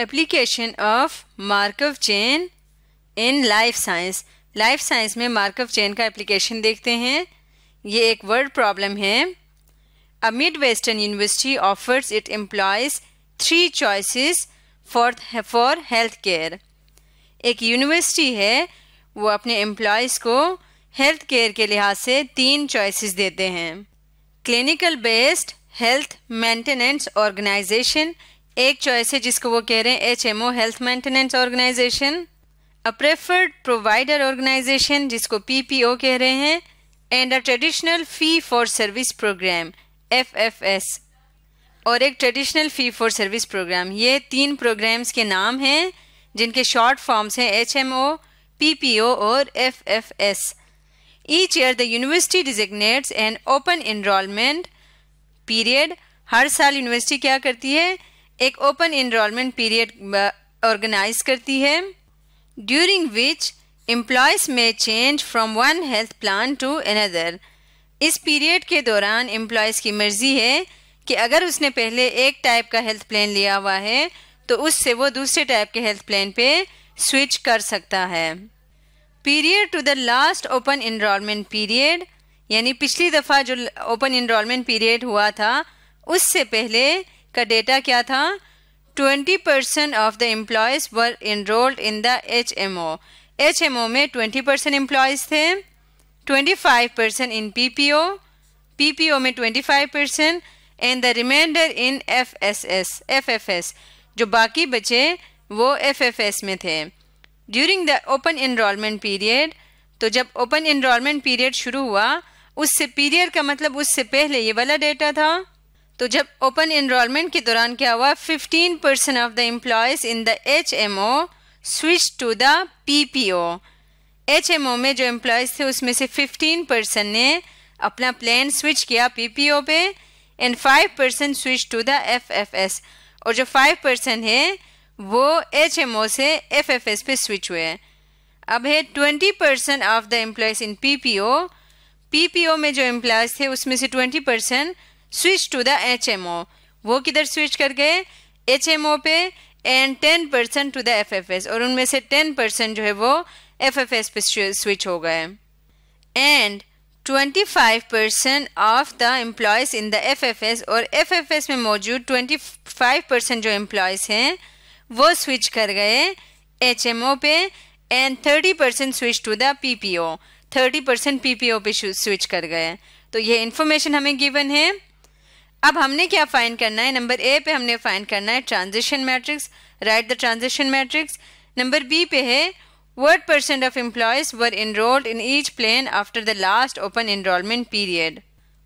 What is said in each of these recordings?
Application of Markov chain in life science life science में Markov chain का application देखते हैं ये एक वर्ड प्रॉब्लम है a mid western university offers it employees three choices for for health care एक university है वो अपने एम्प्लॉयज़ को हेल्थ केयर के लिहाज से तीन चॉइसेस देते हैं clinical based health maintenance organisation एक चॉइस है जिसको वो कह रहे हैं H M O health maintenance organisation a preferred provider organisation जिसको पी पी ओ कह रहे हैं and a traditional fee for service program F F S और एक traditional fee for service program ये तीन प्रोग्राम्स के नाम हैं जिनके शॉर्ट फॉर्म्स हैं H M O P P O और F F S each year the university designates and open enrolment period हर साल यूनिवर्सिटी क्या करती है एक ओपन इनरोलमेंट पीरियड ऑर्गेनाइज करती है during which employees may change from one health plan to another इस पीरियड के दौरान एम्प्लॉयज़ की मर्ज़ी है कि अगर उसने पहले एक टाइप का हेल्थ प्लान लिया हुआ है तो उससे वो दूसरे टाइप के हेल्थ प्लान पे स्विच कर सकता है period to the last open enrolment period यानी पिछली दफ़ा जो ओपन इनरोलमेंट पीरियड हुआ था उससे पहले का डेटा क्या था 20 percent of the employees were enrolled in the H M O H M O में 20 परसेंट एम्प्लॉयज़ थे 25 percent in P P O P P O में 25 percent and the reminder in F S S F F S जो बाकी बचे वो F F S में थे during the open enrolment period तो जब ओपन इनरोलमेंट पीरियड शुरू हुआ उससे पीरियड का मतलब उससे पहले ये वाला डेटा था तो जब ओपन इनरोलमेंट के दौरान क्या हुआ 15 percent of the employees in the H M O switch to the P P O H M O में जो एम्प्लॉयज़ थे उसमें से 15 परसेंट ने अपना प्लान स्विच किया पी पी ओ पे and 5 percent switch to the F F S और जो 5 परसेंट है वो एच एम ओ से एफ एफ एस पे स्विच हुए अब है twenty percent of the employees in P P O P P O में जो एम्प्लॉयज़ थे उसमें से twenty percent switch to the O वो किधर स्विच कर गए ओ पे and ten percent to the S और उनमें से टेन परसेंट जो है वो एफ एफ एस पे स्विच हो गए and 25 percent of the employees in the F F S और एफ एफ एस में मौजूद ट्वेंटी फाइव परसेंट जो एम्प्लॉयज़ हैं वो स्विच कर गए एच एम ओ पे and thirty percent switch to the P P O thirty percent P P O पे स्विच कर गए तो ये इन्फॉर्मेशन हमें गिवन है अब हमने क्या फाइंड करना है नंबर ए पे हमने फाइंड करना है transition matrix right the transition matrix number B पे है what percent of employees were enrolled in each plan after the last open enrolment period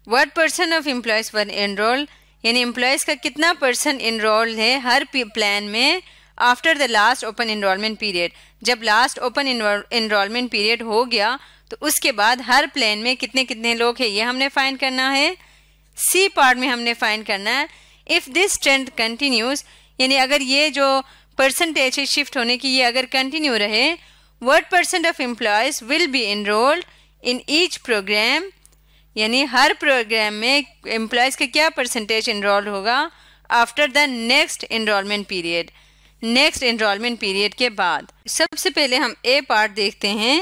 what percent of employees were enrolled यानी employees का कितना percent enrolled है हर plan में after the last open enrolment period जब last open enrolment period हो गया तो उसके बाद हर प्लान में कितने कितने लोग हैं ये हमने फाइन करना है सी पार्ट में हमने फाइंड करना है इफ़ दिस ट्रेंड कंटिन्यूज यानी अगर ये जो परसेंटेज है शिफ्ट होने की ये अगर कंटिन्यू रहे what percent of employees will be enrolled in each program यानी हर प्रोग्राम में एम्प्लॉयज़ का क्या परसेंटेज इनरोल्ड होगा after the next enrolment period next enrolment period के बाद सबसे पहले हम ए पार्ट देखते हैं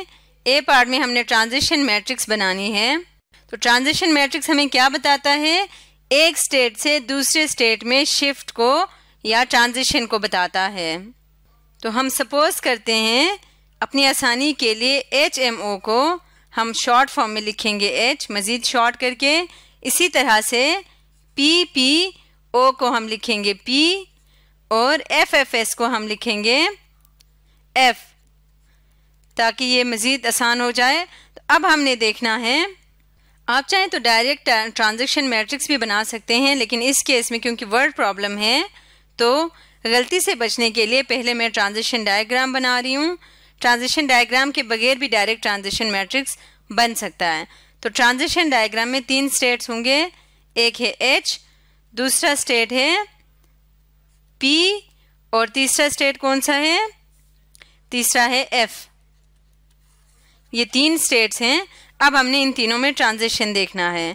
ए पार्ट में हमने ट्रांजिशन मैट्रिक्स बनानी है तो ट्रांजिशन मैट्रिक्स हमें क्या बताता है एक स्टेट से दूसरे स्टेट में शिफ्ट को या ट्रांजिशन को बताता है तो हम सपोज करते हैं अपनी आसानी के लिए एच एम ओ को हम शॉर्ट फॉर्म में लिखेंगे एच मज़ीद शॉर्ट करके इसी तरह से पी पी ओ को हम लिखेंगे पी और एफ एफ एस को हम लिखेंगे एफ ताकि ये मज़ीद आसान हो जाए तो अब हमने देखना है आप चाहें तो डायरेक्ट ट्रांजेक्शन मैट्रिक्स भी बना सकते हैं लेकिन इस केस में क्योंकि वर्ड प्रॉब्लम है तो गलती से बचने के लिए पहले मैं ट्रांजेक्शन डायग्राम बना रही हूँ ट्रांजेक्शन डायग्राम के बगैर भी डायरेक्ट ट्रांजेक्शन मैट्रिक्स बन सकता है तो ट्रांजेक्शन डायग्राम में तीन स्टेट्स होंगे एक है एच दूसरा स्टेट है पी और तीसरा स्टेट कौन सा है तीसरा है एफ ये तीन स्टेट्स हैं अब हमने इन तीनों में ट्रांजिशन देखना है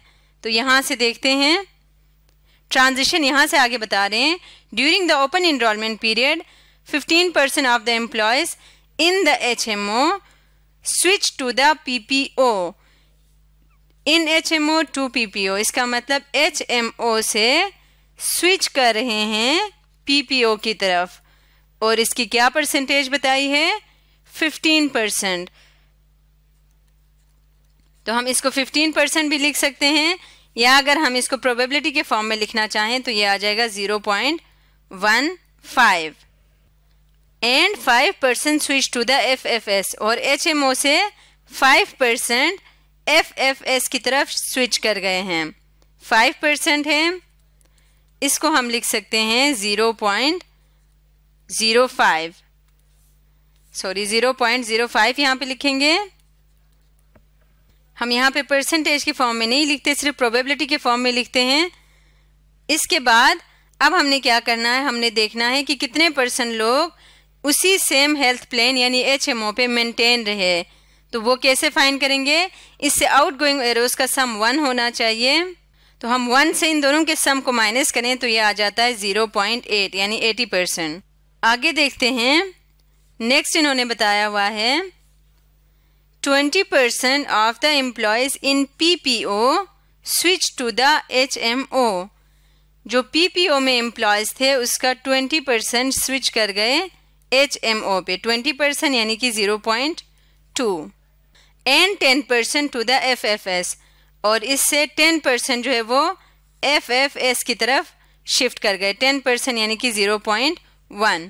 तो यहां से देखते हैं ट्रांजिशन यहां से आगे बता रहे हैं during the open enrolment period 15 percent of the employees in the H M O switch to the P P O in H M O to P P O इसका मतलब एच एम ओ से switch कर रहे हैं P P O की तरफ और इसकी क्या परसेंटेज बताई है 15 परसेंट तो हम इसको 15 परसेंट भी लिख सकते हैं या अगर हम इसको प्रोबेबिलिटी के फॉर्म में लिखना चाहें तो ये आ जाएगा 0.15 and five percent switch to the F F S और एच एम ओ से five percent F F S की तरफ स्विच कर गए हैं फाइव परसेंट है इसको हम लिख सकते हैं 0.05 sorry zero zero point five यहाँ पर लिखेंगे हम यहाँ पे परसेंटेज के फॉर्म में नहीं लिखते सिर्फ प्रोबेबिलिटी के फॉर्म में लिखते हैं इसके बाद अब हमने क्या करना है हमने देखना है कि कितने परसेंट लोग उसी सेम हेल्थ प्लान यानी एच एम ओ पे मेनटेन रहे तो वो कैसे फाइन करेंगे इससे आउट गोइंग एरोज का सम वन होना चाहिए तो हम वन से इन दोनों के सम को माइनस करें तो ये आ जाता है ज़ीरो पॉइंट एट यानी एटी परसेंट आगे देखते हैं नेक्स्ट इन्होंने बताया हुआ है 20% of the employees in PPO switch to the HMO. जो पी पी ओ में एम्प्लॉयज़ थे उसका 20 परसेंट स्विच कर गए एच एम ओ पे 20 परसेंट यानी कि 0.2 and ten percent to the F F S और इससे 10 परसेंट जो है वो एफ एफ एस की तरफ शिफ्ट कर गए 10 परसेंट यानी कि 0.1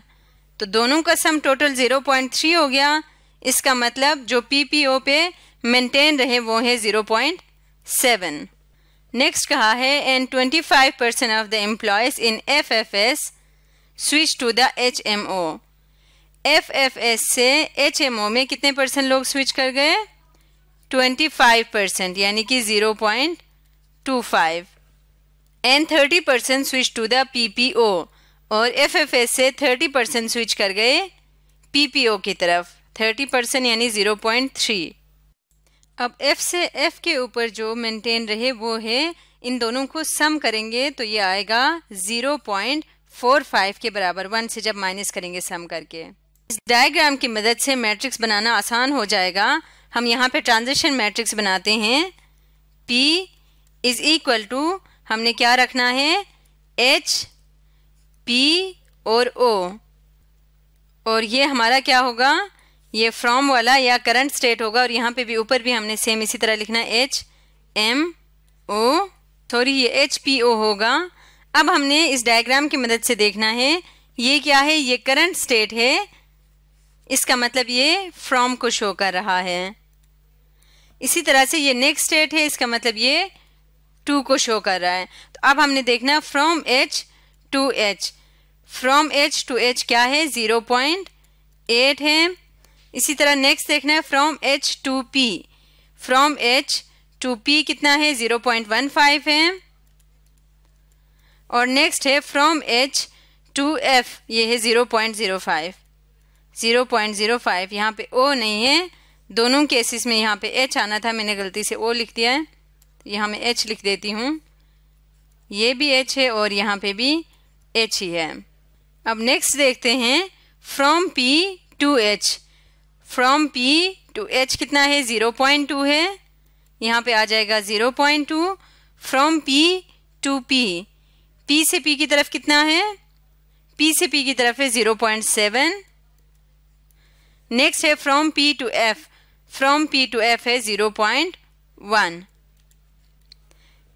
तो दोनों का सम टोटल 0.3 हो गया इसका मतलब जो पीपीओ पे मेंटेन रहे वो है जीरो पॉइंट सेवन नेक्स्ट कहा है and five percent of the employees in F F S switch to the H M O F F S से एच एम ओ में कितने परसेंट लोग स्विच कर गए ट्वेंटी फाइव परसेंट यानी कि zero point two five and thirty percent switch to the O और F F S से थर्टी परसेंट स्विच कर गए पी पी ओ की तरफ थर्टी परसेंट यानी ज़ीरो पॉइंट थ्री अब एफ़ से एफ़ के ऊपर जो मेंटेन रहे वो है इन दोनों को सम करेंगे तो ये आएगा ज़ीरो पॉइंट फोर फाइव के बराबर वन से जब माइनस करेंगे सम करके इस डायग्राम की मदद से मैट्रिक्स बनाना आसान हो जाएगा हम यहाँ पे ट्रांजिशन मैट्रिक्स बनाते हैं पी इज़ इक्वल टू हमने क्या रखना है एच पी और ओ और ये हमारा क्या होगा ये फ्रॉम वाला या करंट स्टेट होगा और यहाँ पे भी ऊपर भी हमने सेम इसी तरह लिखना है एच एम ओ सॉरी ये एच पी ओ होगा अब हमने इस डायग्राम की मदद से देखना है ये क्या है ये करंट स्टेट है इसका मतलब ये फ्रॉम को शो कर रहा है इसी तरह से ये नेक्स्ट स्टेट है इसका मतलब ये टू को शो कर रहा है तो अब हमने देखना from H to H from H to H क्या है ज़ीरो पॉइंट एट है इसी तरह नेक्स्ट देखना है from H to P from H to P कितना है ज़ीरो पॉइंट वन फाइव है और नेक्स्ट है फ्रॉम एच टू एफ ये है zero point zero five zero point zero five यहाँ पे ओ नहीं है दोनों केसेस में यहाँ पे एच आना था मैंने गलती से ओ लिख दिया है तो यहाँ मैं एच लिख देती हूँ ये भी एच है और यहाँ पे भी एच ही है अब नेक्स्ट देखते हैं from P to H from P to H कितना है 0.2 है यहाँ पे आ जाएगा 0.2 from P to P P से P की तरफ कितना है P से P की तरफ है 0.7 नेक्स्ट है from P to F from P to F है 0.1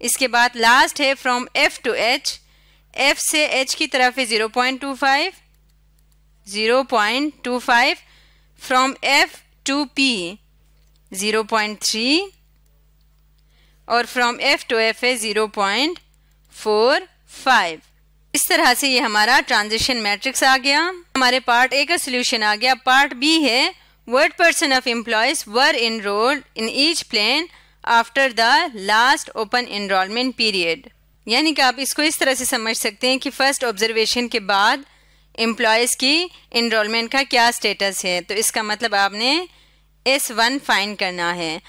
इसके बाद लास्ट है from F to H F से H की तरफ है 0.25 0.25 from F to P 0.3 और from F to FA 0.45 इस तरह से ये हमारा ट्रांजिशन मैट्रिक्स आ गया हमारे पार्ट ए का सोल्यूशन आ गया पार्ट बी है word person of employees were enrolled in each plan after the last open enrolment period यानी कि आप इसको इस तरह से समझ सकते हैं कि फर्स्ट ऑब्जर्वेशन के बाद एम्प्लॉयज़ की इनरोलमेंट का क्या स्टेटस है तो इसका मतलब आपने एस वन फाइंड करना है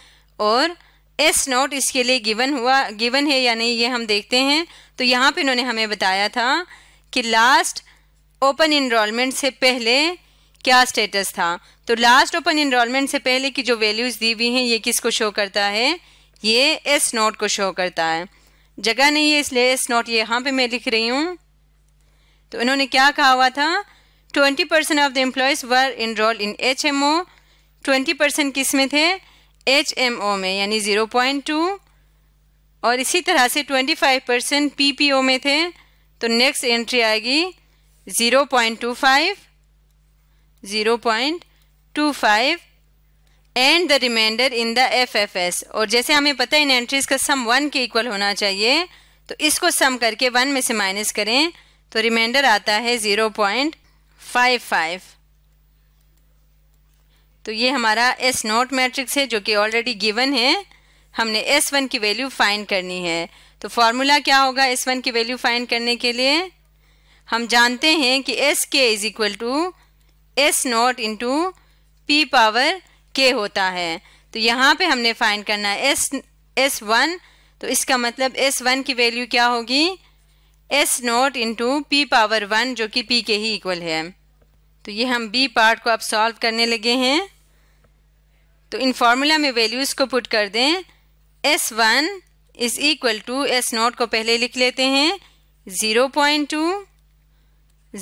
और एस नोट इसके लिए गिवन हुआ गिवन है या नहीं ये हम देखते हैं तो यहाँ पे इन्होंने हमें बताया था कि लास्ट ओपन इनरोलमेंट से पहले क्या स्टेटस था तो लास्ट ओपन इनरोलमेंट से पहले की जो वैल्यूज़ दी हुई हैं ये किसको शो करता है ये एस नोट को शो करता है जगह नहीं है इसलिए एस नोट यहाँ पे मैं लिख रही हूँ तो इन्होंने क्या कहा हुआ था twenty percent of the employees were enroll in H M O twenty percent किस में थे एच एम ओ में यानी ज़ीरो पॉइंट टू और इसी तरह से twenty five percent P P O में थे तो नेक्स्ट एंट्री आएगी zero point two five zero point two five and the reminder in the F F S और जैसे हमें पता है इन एंट्रीज़ का सम वन के इक्वल होना चाहिए तो इसको सम करके वन में से माइनस करें तो रिमाइंडर आता है ज़ीरो पॉइंट फाइव फाइव तो ये हमारा एस नॉट मैट्रिक्स है जो कि ऑलरेडी गिवन है हमने एस वन की वैल्यू फाइंड करनी है तो फार्मूला क्या होगा एस वन की वैल्यू फाइंड करने के लिए हम जानते हैं कि S K is equal to S naught into P power K होता है तो यहाँ पे हमने फाइंड करना है एस एस वन तो इसका मतलब एस वन की वैल्यू क्या होगी S naught into P power one जो कि पी के ही इक्वल है तो ये हम बी पार्ट को अब सॉल्व करने लगे हैं तो इन फार्मूला में वैल्यूज़ को पुट कर दें S one is equal to S naught को पहले लिख लेते हैं zero point two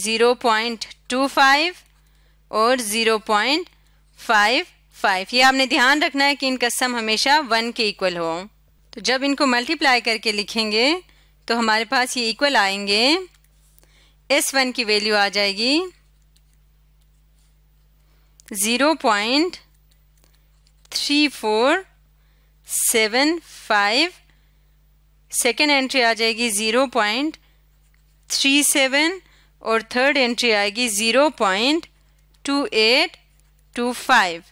zero point two five और ज़ीरो पॉइंट फाइव फाइव ये आपने ध्यान रखना है कि इनका सम हमेशा वन के इक्वल हो तो जब इनको मल्टीप्लाई करके लिखेंगे तो हमारे पास ये इक्वल आएंगे एस वन की वैल्यू आ जाएगी zero point three four seven five second entry आ जाएगी ज़ीरो पॉइंट थ्री सेवन और थर्ड एंट्री आएगी zero point two eight two five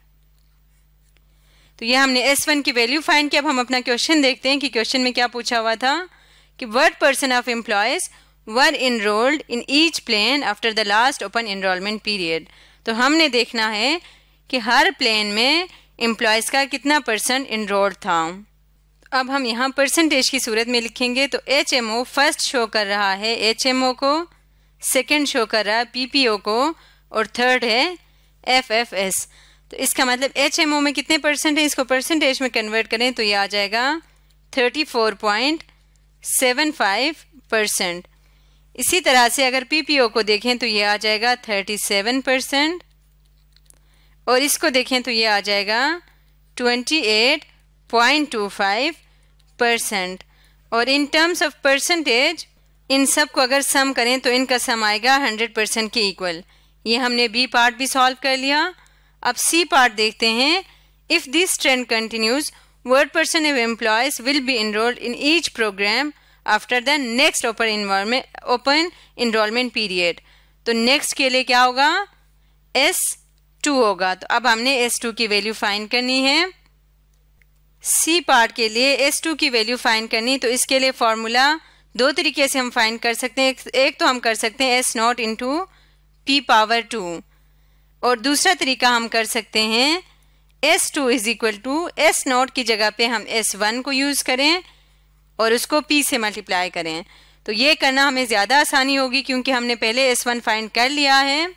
तो ये हमने एस वन की वैल्यू फाइंड की अब हम अपना क्वेश्चन देखते हैं कि क्वेश्चन में क्या पूछा हुआ था कि what person of employees were enrolled in each plan after the last open enrolment period तो हमने देखना है कि हर प्लेन में एम्प्लॉयज़ का कितना परसेंट इनरोल्ड था अब हम यहाँ परसेंटेज की सूरत में लिखेंगे तो H M O first show कर रहा है एच एम ओ को सेकेंड शो कर रहा है पी पी ओ को और थर्ड है एफ एफ एस तो इसका मतलब एच एम ओ में कितने परसेंट है इसको परसेंटेज में कन्वर्ट करें तो ये आ जाएगा thirty four point seven five percent इसी तरह से अगर पीपीओ को देखें तो ये आ जाएगा थर्टी सेवन परसेंट और इसको देखें तो ये आ जाएगा twenty eight point two five percent और इन टर्म्स ऑफ परसेंटेज इन सब को अगर सम करें तो इनका सम आएगा हंड्रेड परसेंट के इक्वल ये हमने बी पार्ट भी सॉल्व कर लिया अब सी पार्ट देखते हैं if this trend continues word person employees will be enrolled in each program after the next open open enrolment period तो नेक्स्ट के लिए क्या होगा एस टू होगा तो अब हमने एस टू की वैल्यू फाइंड करनी है सी पार्ट के लिए एस टू की वैल्यू फाइंड करनी तो इसके लिए फॉर्मूला दो तरीके से हम फाइंड कर सकते हैं एक तो हम कर सकते हैं S naught into P power two और दूसरा तरीका हम कर सकते हैं S two is equal to S naught की जगह पे हम एस वन को यूज़ करें और उसको पी से मल्टीप्लाई करें तो ये करना हमें ज़्यादा आसानी होगी क्योंकि हमने पहले एस वन फाइंड कर लिया है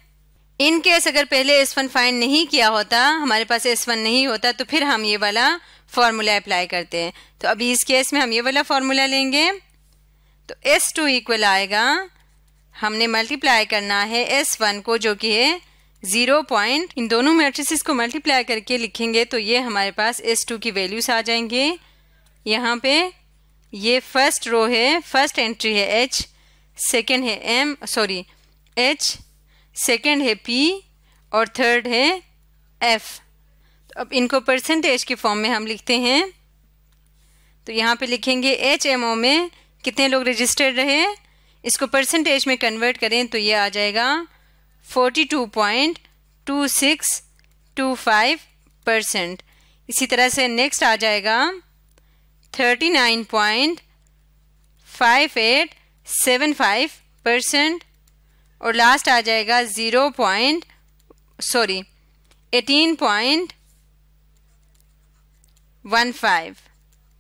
इन केस अगर पहले एस वन फाइंड नहीं किया होता हमारे पास एस वन नहीं होता तो फिर हम ये वाला फार्मूला अप्लाई करते हैं तो अभी इस केस में हम ये वाला फार्मूला लेंगे तो एस टू इक्वल आएगा हमने मल्टीप्लाई करना है एस वन को जो कि है जीरो पॉइंट इन दोनों मैट्रिसेस को मल्टीप्लाई करके लिखेंगे तो ये हमारे पास एस टू की वैल्यूज आ जाएंगे यहाँ पे ये फर्स्ट रो है फर्स्ट एंट्री है एच सेकेंड है एम सॉरी एच सेकेंड है पी और थर्ड है एफ तो अब इनको परसेंटेज के फॉर्म में हम लिखते हैं तो यहाँ पे लिखेंगे एच एम ओ में कितने लोग रजिस्टर्ड रहे इसको परसेंटेज में कन्वर्ट करें तो ये आ जाएगा 42.2625 परसेंट इसी तरह से नेक्स्ट आ जाएगा 39.5875 परसेंट और लास्ट आ जाएगा zero point sorry eighteen point one five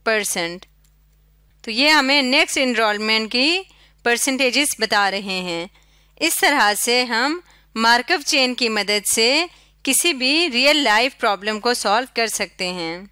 percent तो ये हमें नेक्स्ट इनरोलमेंट की परसेंटेजेस बता रहे हैं इस तरह से हम मार्कअप चेन की मदद से किसी भी रियल लाइफ प्रॉब्लम को सॉल्व कर सकते हैं